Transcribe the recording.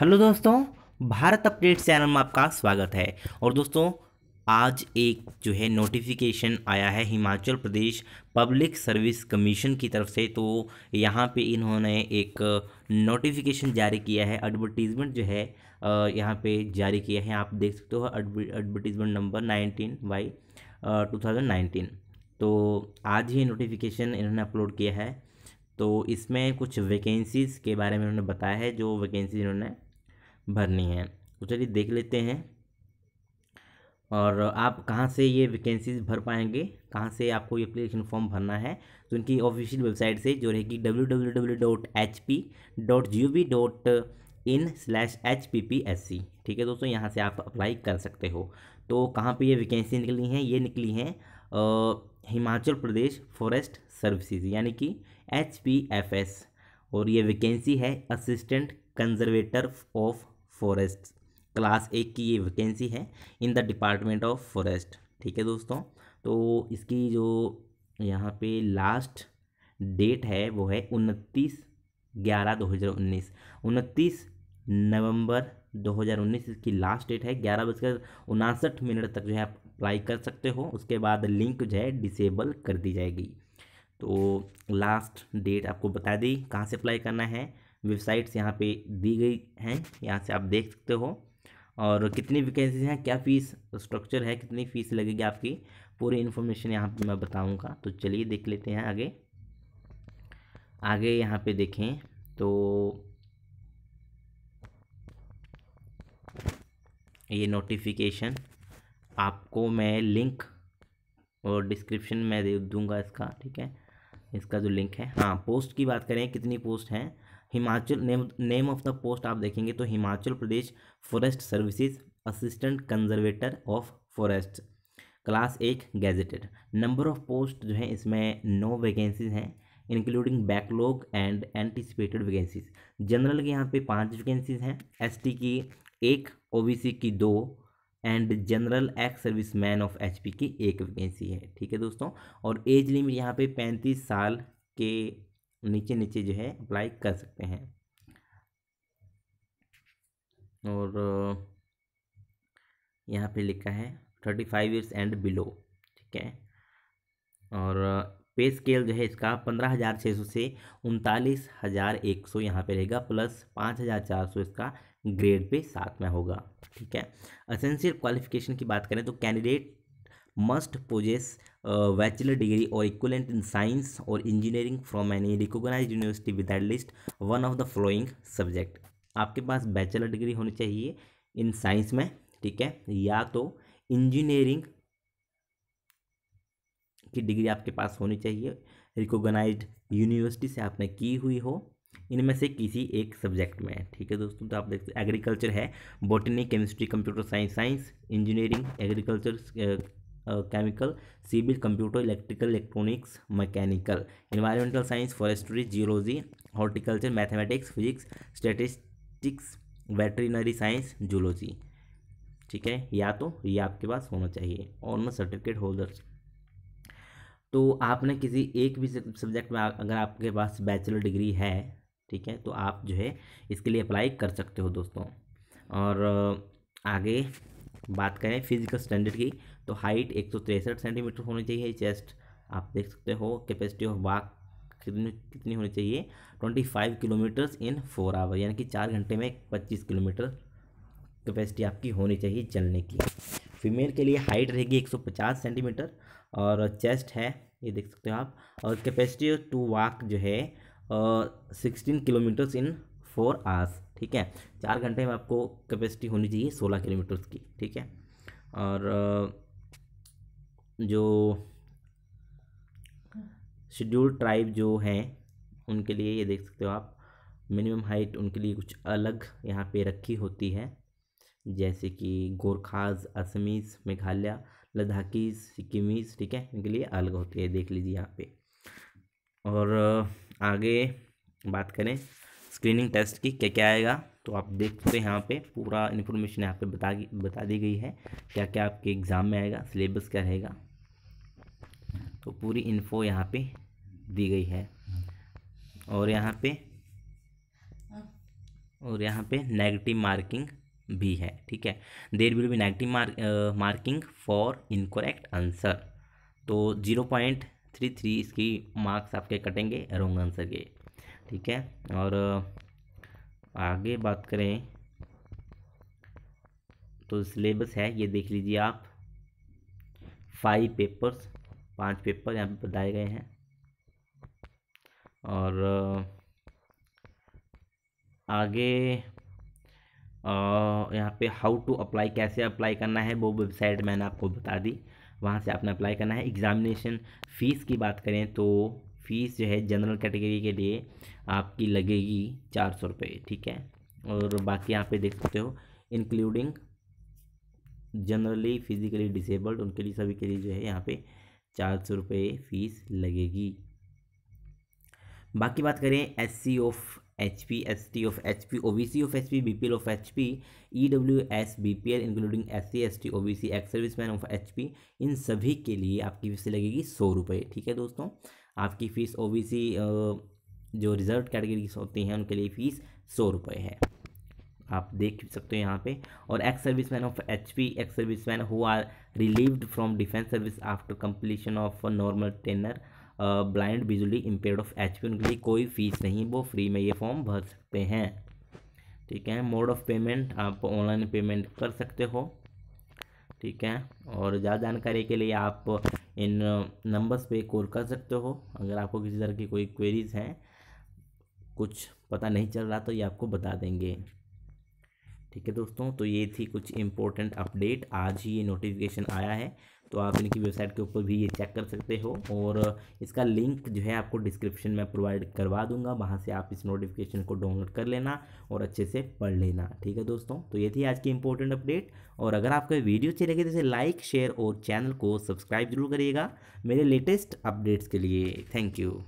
hello दोस्तों Bharat update channel में आपका स्वागत है और दोस्तों आज एक जो है नोटिफिकेशन आया है Himachal Pradesh public service commission की तरफ से तो यहाँ पे इन्होंने एक नोटिफिकेशन जारी किया है एडवर्टीज़मेंट जो है यहाँ पे जारी किया है आप देख सकते हो advertisement number nineteen by two तो आज ही नोटिफिकेशन इन्होंने अपलोड किया है तो इसमें कुछ वैकेंसीज़ के बारे में उन्होंने बताया है जो वैकेंसी इन्होंने भरनी है तो चलिए देख लेते हैं और आप कहाँ से ये वैकेंसीज भर पाएंगे कहाँ से आपको ये अप्लीकेशन फॉर्म भरना है तो इनकी ऑफिशियल वेबसाइट से जो रहेगी W W W dot H P dot G V dot in slash H P P S C ठीक है दोस्तों यहाँ से आप अप्लाई कर सकते हो तो कहाँ पे ये वैकेंसी निकली हैं ये निकली हैं हिमाचल प्रदेश फॉरेस्ट सर्विसेज यानी कि एच पी एफ एस और ये वैकेंसी है assistant conservator of forest class एक की ये वैकेंसी है in the department of forest ठीक है दोस्तों तो इसकी जो यहाँ पे लास्ट डेट है वो है उनतीस ग्यारह दो हज़ार उन्नीस उनतीस नवंबर उन्नीस इसकी लास्ट डेट है ग्यारह बजकर उनासठ मिनट तक जो है आप अप्लाई कर सकते हो उसके बाद लिंक जो है डिसेबल कर दी जाएगी तो लास्ट डेट आपको बता दी कहाँ से अप्लाई करना है वेबसाइट्स यहाँ पे दी गई हैं यहाँ से आप देख सकते हो और कितनी वैकेंसीज हैं क्या फ़ीस स्ट्रक्चर है कितनी फ़ीस लगेगी आपकी पूरी इन्फॉर्मेशन यहाँ पे मैं बताऊँगा तो चलिए देख लेते हैं आगे आगे यहाँ पे देखें तो ये नोटिफिकेशन आपको मैं लिंक और डिस्क्रिप्शन में दे दूँगा इसका ठीक है इसका जो लिंक है हाँ पोस्ट की बात करें कितनी पोस्ट हैं Himachal name name of the post आप देखेंगे तो Himachal Pradesh forest services assistant conservator of forest class एक गैजेटेड नंबर ऑफ पोस्ट जो है इसमें नौ वैकेंसीज हैं including backlog and anticipated vacancies general के यहाँ पे पांच वैकेंसीज हैं एसटी की एक ओबीसी की दो and general ex serviceman of H की एक वैकेंसी है ठीक है दोस्तों और एज लिमिट यहाँ पे पैंतीस साल के नीचे नीचे जो है अप्लाई कर सकते हैं और यहाँ पे लिखा है thirty five years and below ठीक है और पे स्केल जो है इसका पंद्रह हज़ार छः सौ से उनतालीस हज़ार एक सौ यहाँ पर रहेगा प्लस पाँच हज़ार चार सौ इसका ग्रेड पे साथ में होगा ठीक है असेंशियल क्वालिफिकेशन की बात करें तो candidate must possess bachelor degree और इक्वलेंट इन साइंस और engineering from any recognize university with at least one of the following subject आपके पास बैचलर डिग्री होनी चाहिए इन साइंस में ठीक है या तो इंजीनियरिंग की डिग्री आपके पास होनी चाहिए रिकोगनाइज यूनिवर्सिटी से आपने की हुई हो इनमें से किसी एक सब्जेक्ट में ठीक है दोस्तों तो आप देखते एग्रीकल्चर है botany chemistry computer science science engineering agriculture chemical civil computer electrical electronics mechanical environmental science forestry geology horticulture mathematics physics statistics veterinary science zoology ठीक है या तो ये आपके पास होना चाहिए और ना सर्टिफिकेट होल्डर्स तो आपने किसी एक भी सब्जेक्ट में अगर आपके पास बैचलर डिग्री है ठीक है तो आप जो है इसके लिए अप्लाई कर सकते हो दोस्तों और आगे बात करें फिजिकल स्टैंडर्ड की तो हाइट एक सौ तिरसठ सेंटीमीटर होनी चाहिए चेस्ट आप देख सकते हो कैपेसिटी ऑफ वाक कितनी कितनी होनी चाहिए twenty five kilometres in four hour यानी कि चार घंटे में पच्चीस किलोमीटर कैपेसिटी आपकी होनी चाहिए चलने की फीमेल के लिए हाइट रहेगी एक सौ पचास सेंटीमीटर और चेस्ट है ये देख सकते हो आप और कैपेसिटी टू वाक जो है sixteen kilometres in four hours ठीक है चार घंटे में आपको कैपेसिटी होनी चाहिए सोलह किलोमीटर की ठीक है और जो शेड्यूल ट्राइब जो हैं उनके लिए ये देख सकते हो आप मिनिमम हाइट उनके लिए कुछ अलग यहाँ पे रखी होती है जैसे कि गोरखाज असमीज मेघालय लद्दाखीज सिक्किमीज ठीक है इनके लिए अलग होती है देख लीजिए यहाँ पे और आगे बात करें स्क्रीनिंग टेस्ट की क्या क्या आएगा तो आप देख सकते हैं यहाँ पे पूरा इन्फॉर्मेशन यहाँ पे बता बता दी गई है क्या क्या आपके एग्ज़ाम में आएगा सिलेबस क्या रहेगा तो पूरी इन्फो यहाँ पे दी गई है और यहाँ पे और यहाँ पे नेगेटिव मार्किंग भी है ठीक है there will be negative mark marking for incorrect answer तो जीरो पॉइंट थ्री थ्री इसकी मार्क्स आपके कटेंगे रॉन्ग आंसर के ठीक है और आगे बात करें तो सिलेबस है ये देख लीजिए आप फाइव पेपर्स पांच पेपर यहाँ पे बताए गए हैं और आगे यहाँ पे हाउ टू अप्लाई कैसे अप्लाई करना है वो वेबसाइट मैंने आपको बता दी वहाँ से आपने अप्लाई करना है एग्ज़ामिनेशन फ़ीस की बात करें तो फ़ीस जो है जनरल कैटेगरी के लिए आपकी लगेगी चार सौ रुपये ठीक है और बाकी यहाँ पे देख सकते हो इंक्लूडिंग जनरली फिजिकली डिसेबल्ड उनके लिए सभी के लिए जो है यहाँ पे चार सौ रुपये फ़ीस लगेगी बाकी बात करें S C of H P S T of H P O B C of H P B P L of H P E W S B P L including S C S T O B C ex serviceman of H P इन सभी के लिए आपकी fees लगेगी सौ रुपये ठीक है दोस्तों आपकी फ़ीस ओ जो रिज़र्व कैटेगरीज होती हैं उनके लिए फ़ीस सौ रुपये है आप देख सकते हो यहाँ पे और ex serviceman of H P ex serviceman who are relieved from defence service after completion of normal trainer blind visually impair of H P उनके लिए कोई फीस नहीं वो फ्री में ये फॉर्म भर सकते हैं ठीक है मोड ऑफ पेमेंट आप ऑनलाइन पेमेंट कर सकते हो ठीक है और ज़्यादा जानकारी के लिए आप इन नंबर्स पे कॉल कर सकते हो अगर आपको किसी तरह की कोई क्वेरीज हैं कुछ पता नहीं चल रहा तो ये आपको बता देंगे ठीक है दोस्तों तो ये थी कुछ इम्पोर्टेंट अपडेट आज ही ये नोटिफिकेशन आया है तो आप इनकी वेबसाइट के ऊपर भी ये चेक कर सकते हो और इसका लिंक जो है आपको डिस्क्रिप्शन में प्रोवाइड करवा दूंगा वहाँ से आप इस नोटिफिकेशन को डाउनलोड कर लेना और अच्छे से पढ़ लेना ठीक है दोस्तों तो ये थी आज की इंपॉर्टेंट अपडेट और अगर आपको वीडियो अच्छी लगे तो इसे लाइक शेयर और चैनल को सब्सक्राइब जरूर करिएगा मेरे लेटेस्ट अपडेट्स के लिए थैंक यू